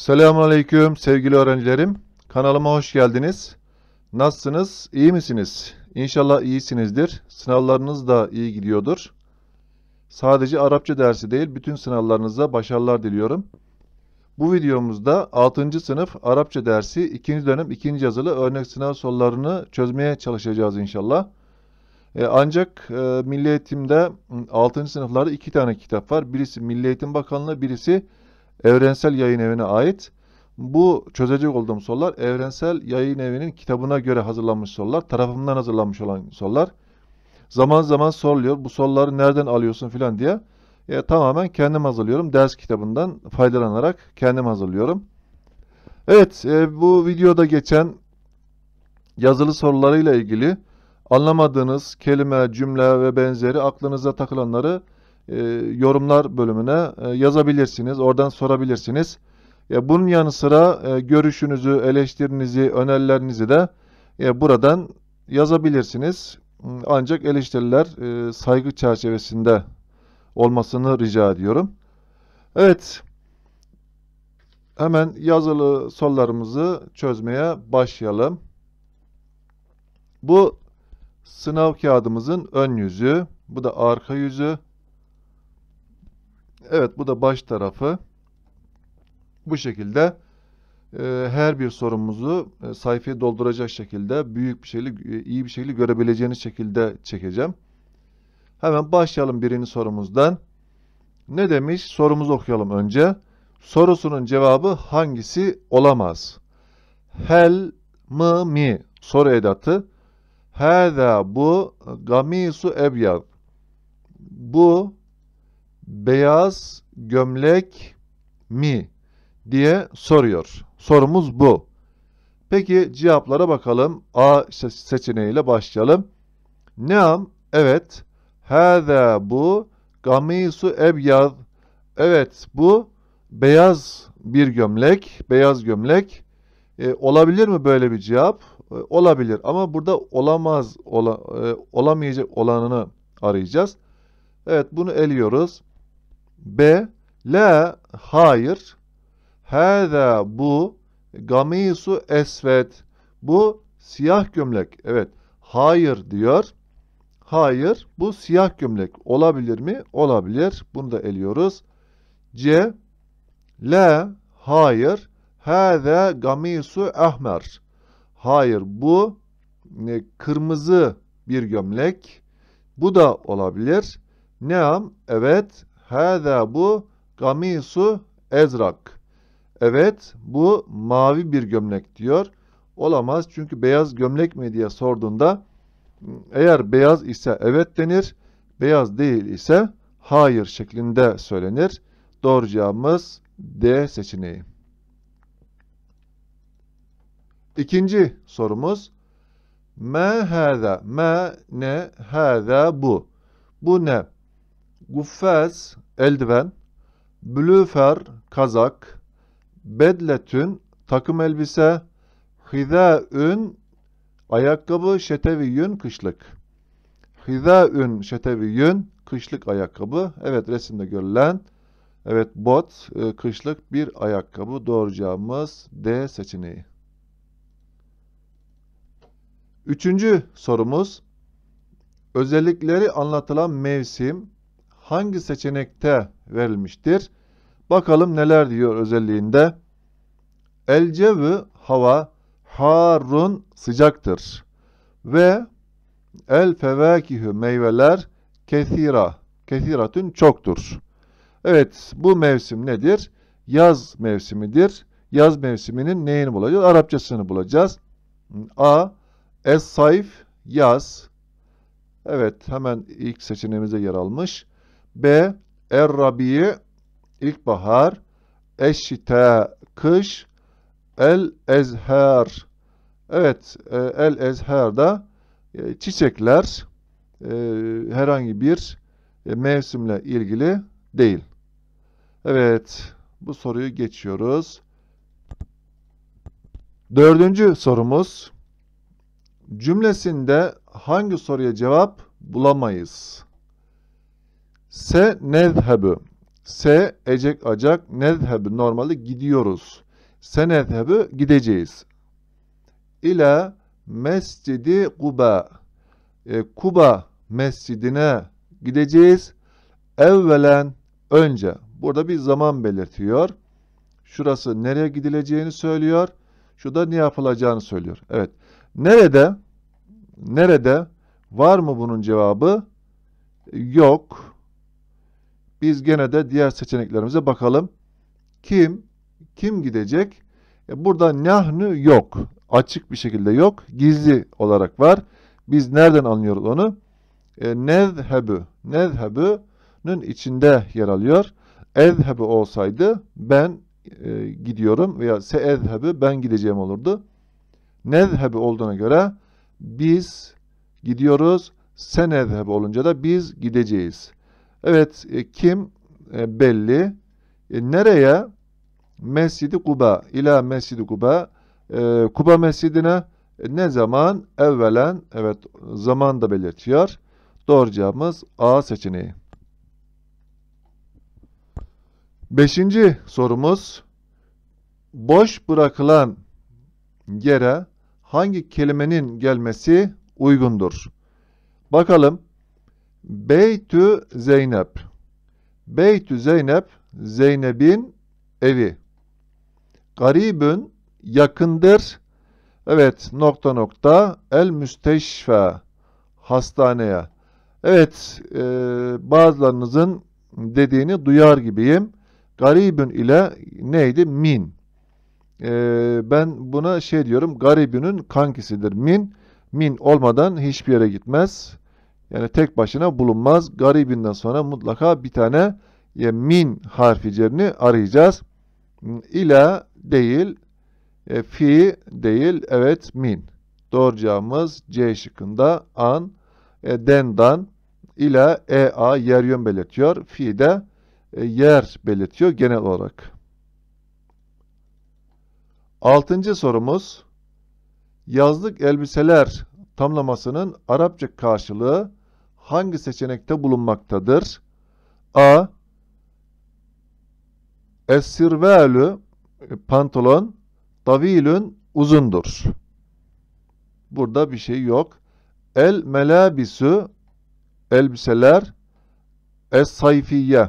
Selamun Aleyküm sevgili öğrencilerim. Kanalıma hoş geldiniz. Nasılsınız? İyi misiniz? İnşallah iyisinizdir. Sınavlarınız da iyi gidiyordur. Sadece Arapça dersi değil, bütün sınavlarınıza başarılar diliyorum. Bu videomuzda 6. sınıf Arapça dersi 2. dönem 2. yazılı örnek sınav sorularını çözmeye çalışacağız inşallah. E, ancak e, Milli Eğitim'de 6. sınıflarda 2 tane kitap var. Birisi Milli Eğitim Bakanlığı, birisi Milli Evrensel Yayın Evi'ne ait. Bu çözecek olduğum sorular Evrensel Yayın Evi'nin kitabına göre hazırlanmış sorular. Tarafımdan hazırlanmış olan sorular. Zaman zaman soruluyor. Bu soruları nereden alıyorsun filan diye. E, tamamen kendim hazırlıyorum. Ders kitabından faydalanarak kendim hazırlıyorum. Evet e, bu videoda geçen yazılı sorularıyla ilgili anlamadığınız kelime, cümle ve benzeri aklınıza takılanları e, yorumlar bölümüne e, yazabilirsiniz. Oradan sorabilirsiniz. bunun yanı sıra e, görüşünüzü, eleştirinizi, önerilerinizi de buradan yazabilirsiniz. Ancak eleştiriler saygı çerçevesinde olmasını rica ediyorum. Evet. Hemen yazılı sorularımızı çözmeye başlayalım. Bu sınav kağıdımızın ön yüzü. Bu da arka yüzü. Evet bu da baş tarafı. Bu şekilde e, her bir sorumuzu e, sayfayı dolduracak şekilde büyük bir şekilde, e, iyi bir şekilde görebileceğiniz şekilde çekeceğim. Hemen başlayalım birini sorumuzdan. Ne demiş? Sorumuzu okuyalım önce. Sorusunun cevabı hangisi olamaz? Hel mı mi? Soru edatı. Hâzâ bu gamisu ebyad. Bu beyaz gömlek mi diye soruyor. Sorumuz bu. Peki cevaplara bakalım. A seçeneğiyle başlayalım. Neam, evet. Hâzâ bu gamisu ebyaz. Evet bu beyaz bir gömlek. Beyaz gömlek. E, olabilir mi böyle bir cevap? E, olabilir ama burada olamaz, ola, e, olamayacak olanını arayacağız. Evet bunu eliyoruz. B. La hayır. Hâzâ bu gamisu esvet. Bu siyah gömlek. Evet. Hayır diyor. Hayır. Bu siyah gömlek. Olabilir mi? Olabilir. Bunu da eliyoruz. C. La hayır. Hâzâ gamisu ahmer. Hayır. Bu e, kırmızı bir gömlek. Bu da olabilir. Neam evet. Hâzâ bu gamisu ezrak. Evet bu mavi bir gömlek diyor. Olamaz çünkü beyaz gömlek mi diye sorduğunda eğer beyaz ise evet denir. Beyaz değil ise hayır şeklinde söylenir. Doğru cevabımız D seçeneği. İkinci sorumuz. Me hâzâ. Me ne hâzâ bu. Bu ne? guffez eldiven, blüfer kazak, bedletün takım elbise, hidaün ayakkabı, şeteviyün kışlık. Hidaün şeteviyün kışlık ayakkabı. Evet resimde görülen evet bot e, kışlık bir ayakkabı doğuracağımız D seçeneği. Üçüncü sorumuz özellikleri anlatılan mevsim hangi seçenekte verilmiştir? Bakalım neler diyor özelliğinde. El hava harun sıcaktır ve el fevakihü meyveler Kethira kesiratün çoktur. Evet bu mevsim nedir? Yaz mevsimidir. Yaz mevsiminin neyini bulacağız? Arapçasını bulacağız. A. Es-sayf yaz. Evet hemen ilk seçeneğimize yer almış. B. Er-rabi ilkbahar. Eşşita kış. El-ezher Evet, e, El-ezher'da e, çiçekler e, herhangi bir mevsimle ilgili değil. Evet, bu soruyu geçiyoruz. Dördüncü sorumuz. Cümlesinde hangi soruya cevap bulamayız? Se nezhebu. Se ecek acak. Nezhebu normalde gidiyoruz. Se nezhebu gideceğiz. İla mescidi Kuba. E, Kuba mescidine gideceğiz. Evvelen önce. Burada bir zaman belirtiyor. Şurası nereye gidileceğini söylüyor. Şurada ne yapılacağını söylüyor. Evet. Nerede? Nerede? Var mı bunun cevabı? Yok biz gene de diğer seçeneklerimize bakalım. Kim? Kim gidecek? E burada nahnu yok. Açık bir şekilde yok. Gizli olarak var. Biz nereden anlıyoruz onu? E, nezhebu. Nezhebu'nun içinde yer alıyor. Ezhebu olsaydı ben e, gidiyorum veya seezhebu ben gideceğim olurdu. Nezhebu olduğuna göre biz gidiyoruz. Senezhebu olunca da biz gideceğiz. Evet e, kim e, belli. E, nereye? Mescidi Kuba. İla Mescidi Kuba. E, Kuba Mescidine e, ne zaman? Evvelen evet zaman da belirtiyor. Doğru cevabımız A seçeneği. Beşinci sorumuz. Boş bırakılan yere hangi kelimenin gelmesi uygundur? Bakalım Beytü Zeynep. Beytü Zeynep, Zeynep'in evi. Garibün, yakındır. Evet, nokta nokta. El müsteşfe, hastaneye. Evet, e, bazılarınızın dediğini duyar gibiyim. Garibün ile neydi? Min. E, ben buna şey diyorum, garibünün kankisidir. Min, min olmadan hiçbir yere gitmez. Yani tek başına bulunmaz. Garibinden sonra mutlaka bir tane ya min harfi cerini arayacağız. İla değil, e, fi değil, evet min. Doğru cevabımız C şıkkında an, e, dendan, ile ea yer yön belirtiyor. Fi de e, yer belirtiyor genel olarak. Altıncı sorumuz, yazlık elbiseler tamlamasının Arapça karşılığı hangi seçenekte bulunmaktadır? A. es e, pantolon davilün uzundur. Burada bir şey yok. El melabisü elbiseler es sayfiye.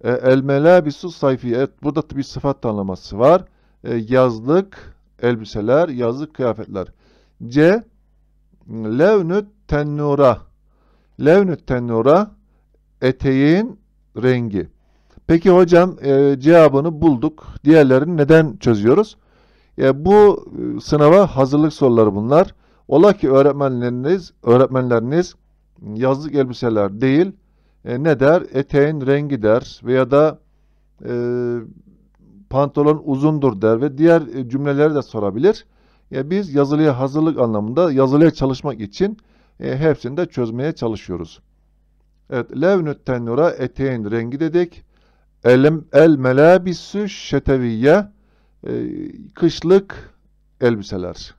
E, el melabisu sayfiye. Evet, burada bir sıfat tanımlaması var. E, yazlık elbiseler, yazlık kıyafetler. C levnü tennura Levnüt tenura eteğin rengi. Peki hocam e, cevabını bulduk. Diğerlerini neden çözüyoruz? E, bu e, sınava hazırlık soruları bunlar. Ola ki öğretmenleriniz, öğretmenleriniz yazlık elbiseler değil, e, ne der? Eteğin rengi der veya da e, pantolon uzundur der ve diğer e, cümleleri de sorabilir. Ya e, biz yazılıya hazırlık anlamında yazılıya çalışmak için e, hepsini de çözmeye çalışıyoruz. Evet, levnü tennura eteğin rengi dedik. El, el melabisü şeteviye e, kışlık elbiseler.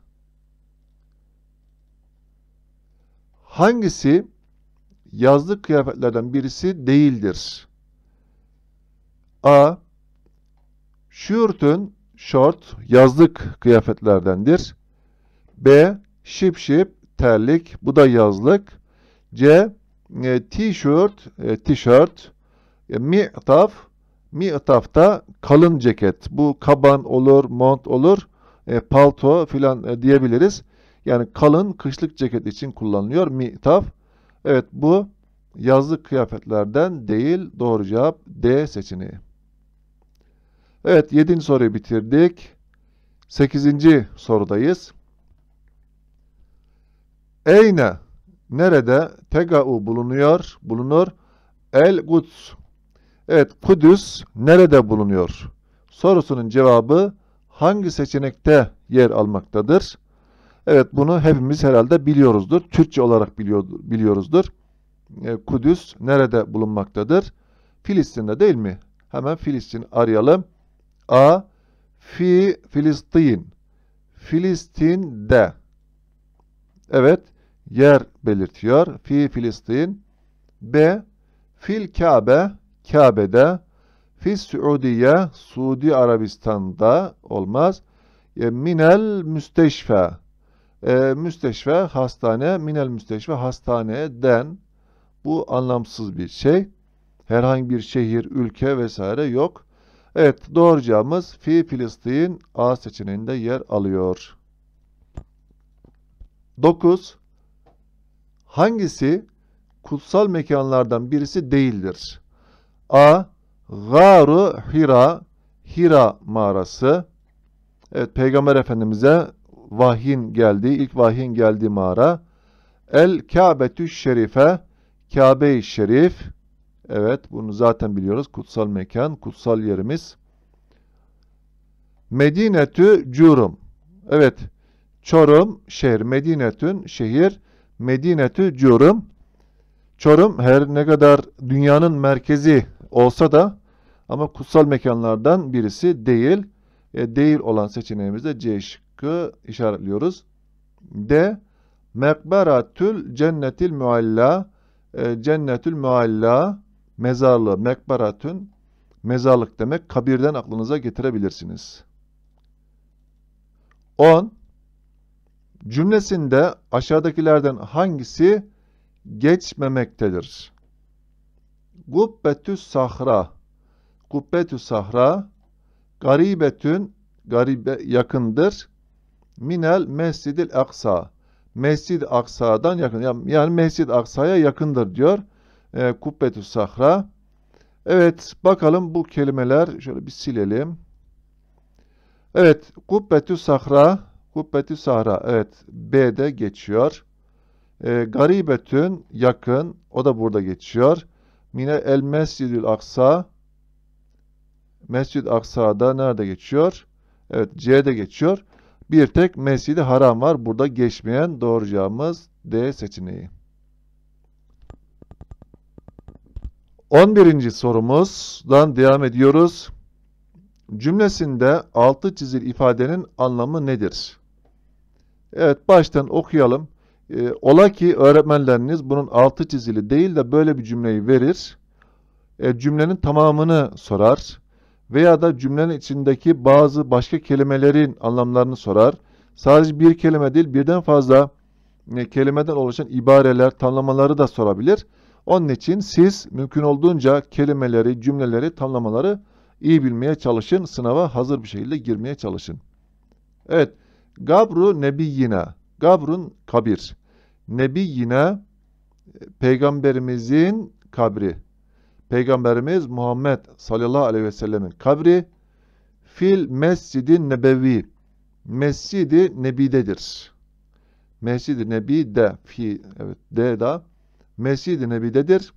Hangisi yazlık kıyafetlerden birisi değildir? A. Şürtün, short yazlık kıyafetlerdendir. B. Şipşip, terlik, bu da yazlık. C e, t-shirt, e, t-shirt. E, mi'taf, mi'taf da kalın ceket. Bu kaban olur, mont olur, e, palto filan e, diyebiliriz. Yani kalın kışlık ceket için kullanılıyor mi mi'taf. Evet bu yazlık kıyafetlerden değil. Doğru cevap D seçeneği. Evet 7. soruyu bitirdik. 8. sorudayız. Eyne nerede tegau bulunuyor? Bulunur. El Kuds. Evet Kudüs nerede bulunuyor? Sorusunun cevabı hangi seçenekte yer almaktadır? Evet bunu hepimiz herhalde biliyoruzdur. Türkçe olarak biliyor, biliyoruzdur. E, Kudüs nerede bulunmaktadır? Filistin'de değil mi? Hemen Filistin arayalım. A. Fi Filistin. Filistin'de. Evet yer belirtiyor. Fi Filistin. B. Fil Kabe, Kabe'de. Fi Suudiye, Suudi Arabistan'da olmaz. E, minel müsteşfe, e, müsteşfe, hastane, minel müsteşfe, hastaneden. Bu anlamsız bir şey. Herhangi bir şehir, ülke vesaire yok. Evet, doğru cevabımız Fi Filistin A seçeneğinde yer alıyor. 9 hangisi kutsal mekanlardan birisi değildir? A. Garu Hira, Hira mağarası. Evet, Peygamber Efendimiz'e vahyin geldiği, ilk vahyin geldiği mağara. El Kâbetü Şerife, Kabe-i Şerif. Evet, bunu zaten biliyoruz. Kutsal mekan, kutsal yerimiz. Medinetü Curum. Evet, Çorum şehir, Medinetün şehir. Medinetü Çorum. Çorum her ne kadar dünyanın merkezi olsa da ama kutsal mekanlardan birisi değil. E, değil olan seçeneğimizde C şıkkı işaretliyoruz. D. Mekberatül cennetil mualla. E, cennetül mualla mezarlığı. Mekberatün mezarlık demek. Kabirden aklınıza getirebilirsiniz. 10 cümlesinde aşağıdakilerden hangisi geçmemektedir? Gubbetü sahra Gubbetü sahra garibetün garibe yakındır. Minel mescidil aksa Mescid Aksa'dan yakın. Yani Mescid Aksa'ya yakındır diyor. E, Kubbetü Sahra. Evet bakalım bu kelimeler şöyle bir silelim. Evet Kubbetü Sahra Kubbeti Sahra evet B'de geçiyor. E, garibetün yakın o da burada geçiyor. Mine el Mescidül Aksa Mescid Aksa'da nerede geçiyor? Evet C'de geçiyor. Bir tek Mescid-i Haram var. Burada geçmeyen doğuracağımız D seçeneği. 11. sorumuzdan devam ediyoruz. Cümlesinde altı çizil ifadenin anlamı nedir? Evet baştan okuyalım. E, ola ki öğretmenleriniz bunun altı çizili değil de böyle bir cümleyi verir. E, cümlenin tamamını sorar. Veya da cümlenin içindeki bazı başka kelimelerin anlamlarını sorar. Sadece bir kelime değil birden fazla e, kelimeden oluşan ibareler, tamlamaları da sorabilir. Onun için siz mümkün olduğunca kelimeleri, cümleleri, tamlamaları iyi bilmeye çalışın. Sınava hazır bir şekilde girmeye çalışın. Evet. Gabru nebiyyina. Gabrun kabir. Nebiyyina e, peygamberimizin kabri. Peygamberimiz Muhammed sallallahu aleyhi ve sellemin kabri fil mescidin nebevi. Mescidi nebidedir. Mescid-i Nebi de fi evet de da Mescid-i Nebi'dedir.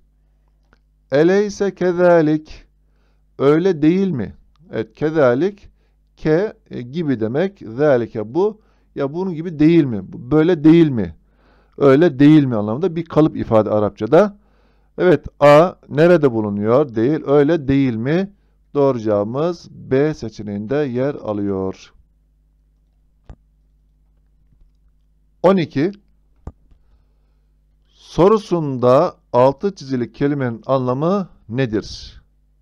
Eleyse kezalik öyle değil mi? Evet kezalik Ke gibi demek. Zelike bu. Ya bunun gibi değil mi? Böyle değil mi? Öyle değil mi anlamında bir kalıp ifade Arapçada. Evet A nerede bulunuyor? Değil. Öyle değil mi? Doğru cevabımız B seçeneğinde yer alıyor. 12. Sorusunda altı çizili kelimenin anlamı nedir?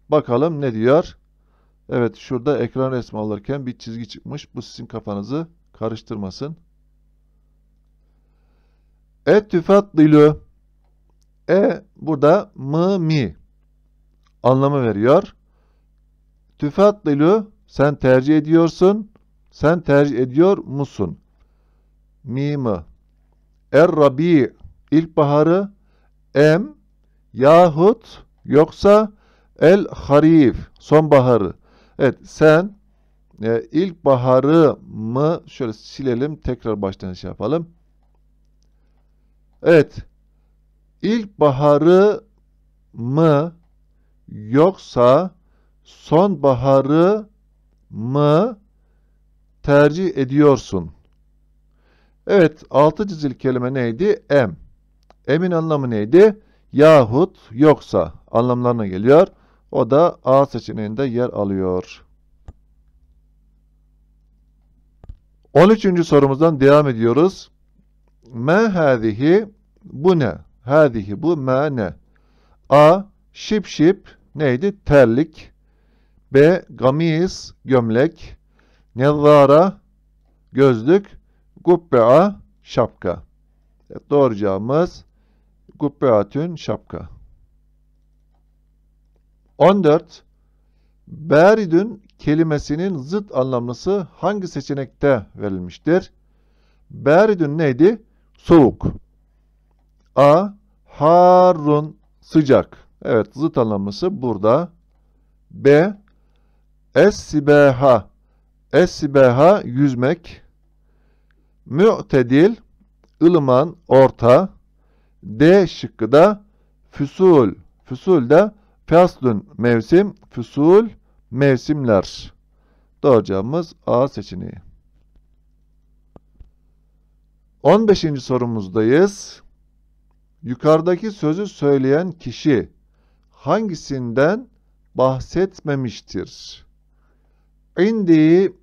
Bakalım ne diyor? Evet şurada ekran resmi alırken bir çizgi çıkmış. Bu sizin kafanızı karıştırmasın. E tüfaddilu. E burada mı mi anlamı veriyor. Tüfaddilu sen tercih ediyorsun. Sen tercih ediyor musun? Mi mi? Er rabi ilkbaharı em yahut yoksa el harif sonbaharı. Evet sen e, ilkbaharı mı şöyle silelim tekrar baştan şey yapalım. Evet. İlkbaharı mı yoksa sonbaharı mı tercih ediyorsun? Evet, altı çizil kelime neydi? M. M'in anlamı neydi? Yahut yoksa anlamlarına geliyor. O da A seçeneğinde yer alıyor. 13. sorumuzdan devam ediyoruz. Ma hâzihi bu ne? Hâzihi bu ma ne? A. Şip şip neydi? Terlik. B. gamiz gömlek. Nezzara gözlük. Gubbea şapka. doğru cevabımız Gubbeatün şapka. 14. Beridün kelimesinin zıt anlamlısı hangi seçenekte verilmiştir? Beridün neydi? Soğuk. A. Harun sıcak. Evet zıt anlamlısı burada. B. Esibeha. Esibeha yüzmek. Mü'tedil ılıman orta. D şıkkı da füsul. Füsul de Faslün mevsim, füsul mevsimler. Doğru cevabımız A seçeneği. 15. sorumuzdayız. Yukarıdaki sözü söyleyen kişi hangisinden bahsetmemiştir? İndi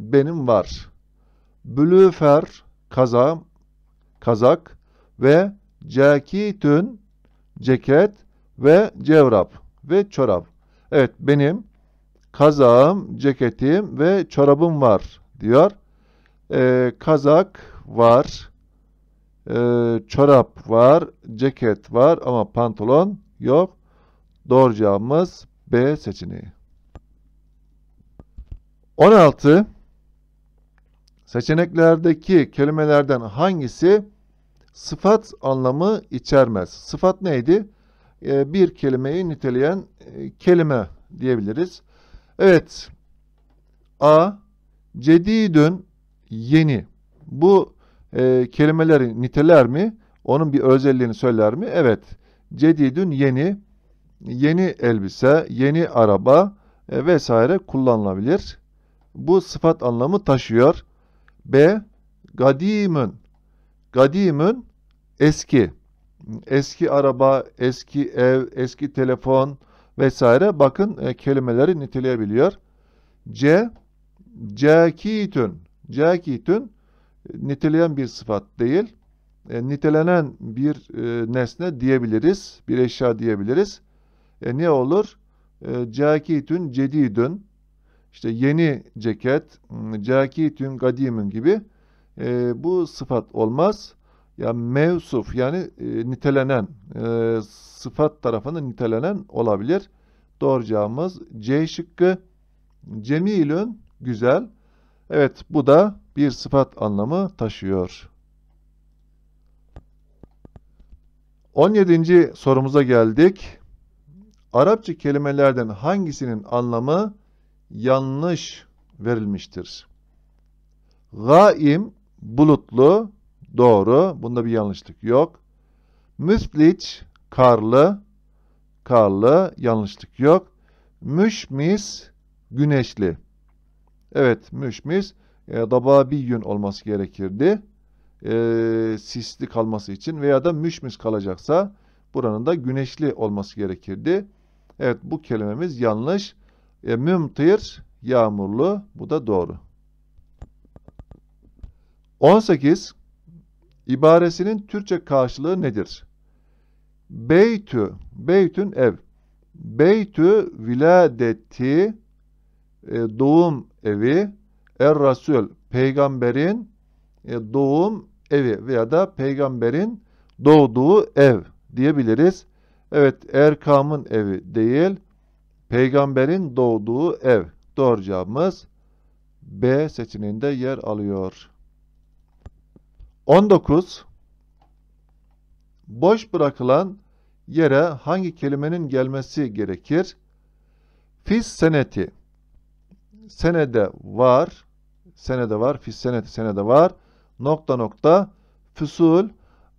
benim var. Blüfer kaza, kazak ve cekitün ceket ve cevrap ve çorap. Evet benim kazağım, ceketim ve çorabım var diyor. Ee, kazak var, ee, çorap var, ceket var ama pantolon yok. Doğru cevabımız B seçeneği. 16. Seçeneklerdeki kelimelerden hangisi sıfat anlamı içermez? Sıfat neydi? E, bir kelimeyi niteleyen e, kelime diyebiliriz. Evet. A. Cedidün yeni. Bu e, kelimeleri niteler mi? Onun bir özelliğini söyler mi? Evet. Cedidün yeni. Yeni elbise, yeni araba e, vesaire kullanılabilir. Bu sıfat anlamı taşıyor. B. Gadimün. Gadimün eski eski araba, eski ev, eski telefon vesaire bakın e, kelimeleri niteleyebiliyor. C cekitün cekitün e, niteleyen bir sıfat değil. E, nitelenen bir e, nesne diyebiliriz. Bir eşya diyebiliriz. E, ne olur? E, cekitün cedidün işte yeni ceket, cekitün gadimün gibi e, bu sıfat olmaz ya mevsuf yani e, nitelenen e, sıfat tarafından nitelenen olabilir. Doğru cevabımız C şıkkı. Cemilün güzel. Evet bu da bir sıfat anlamı taşıyor. 17. sorumuza geldik. Arapça kelimelerden hangisinin anlamı yanlış verilmiştir? Gaim bulutlu, Doğru. Bunda bir yanlışlık yok. Müsliç karlı. Karlı. Yanlışlık yok. Müşmis güneşli. Evet müşmis e, dababiyyün olması gerekirdi. E, sisli kalması için veya da müşmis kalacaksa buranın da güneşli olması gerekirdi. Evet bu kelimemiz yanlış. E, mümtir yağmurlu bu da doğru. 18 ibaresinin Türkçe karşılığı nedir? Beytü, beytün ev. Beytü viladeti, e, doğum evi, er rasul, peygamberin e, doğum evi veya da peygamberin doğduğu ev diyebiliriz. Evet, Erkam'ın evi değil, peygamberin doğduğu ev. Doğru cevabımız B seçeneğinde yer alıyor. 19 Boş bırakılan yere hangi kelimenin gelmesi gerekir? Fis seneti. Senede var. Senede var. Fis seneti senede var. Nokta nokta. Füsul.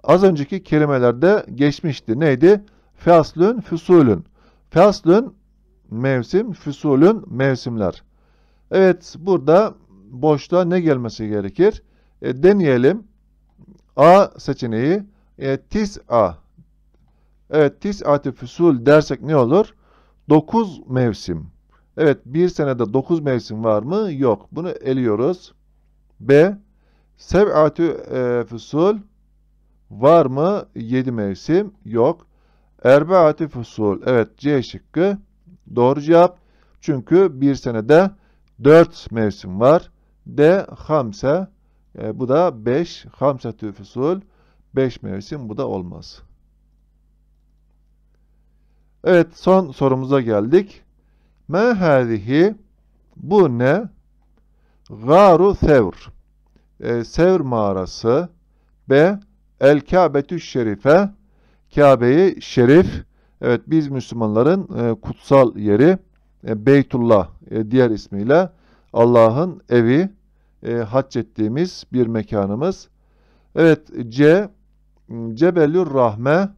Az önceki kelimelerde geçmişti. Neydi? Faslün, füsulün. Faslün mevsim, füsulün mevsimler. Evet burada boşta ne gelmesi gerekir? E, deneyelim. A seçeneği e, a, Evet tis'ati füsul dersek ne olur? 9 mevsim. Evet bir senede 9 mevsim var mı? Yok. Bunu eliyoruz. B sev'ati e, füsul var mı? 7 mevsim. Yok. Erbaati fusul. Evet C şıkkı. Doğru cevap. Çünkü bir senede 4 mevsim var. D hamse e, bu da 5 hamsetü füsul 5 mevsim bu da olmaz. Evet son sorumuza geldik. Ma hâzihi bu ne? Garu Sevr. E, Sevr mağarası. B. El Kâbetü Şerife. Kabe'yi Şerif. Evet biz Müslümanların e, kutsal yeri. E, Beytullah e, diğer ismiyle Allah'ın evi e, hac ettiğimiz bir mekanımız. Evet C Cebelü Rahme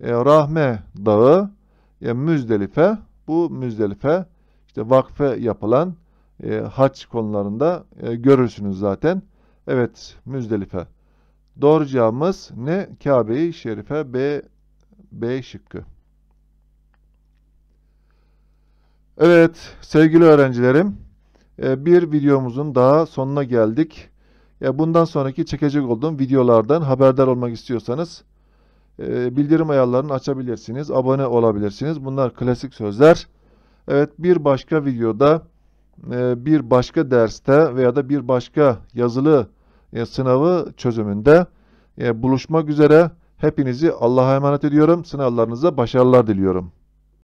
e, Rahme Dağı e, Müzdelife bu Müzdelife işte vakfe yapılan e, haç konularında e, görürsünüz zaten. Evet Müzdelife. Doğru cevabımız ne? Kabe-i Şerife B, B şıkkı. Evet sevgili öğrencilerim. E, bir videomuzun daha sonuna geldik. E, bundan sonraki çekecek olduğum videolardan haberdar olmak istiyorsanız e, bildirim ayarlarını açabilirsiniz, abone olabilirsiniz. Bunlar klasik sözler. Evet bir başka videoda, bir başka derste veya da bir başka yazılı sınavı çözümünde buluşmak üzere. Hepinizi Allah'a emanet ediyorum. Sınavlarınıza başarılar diliyorum.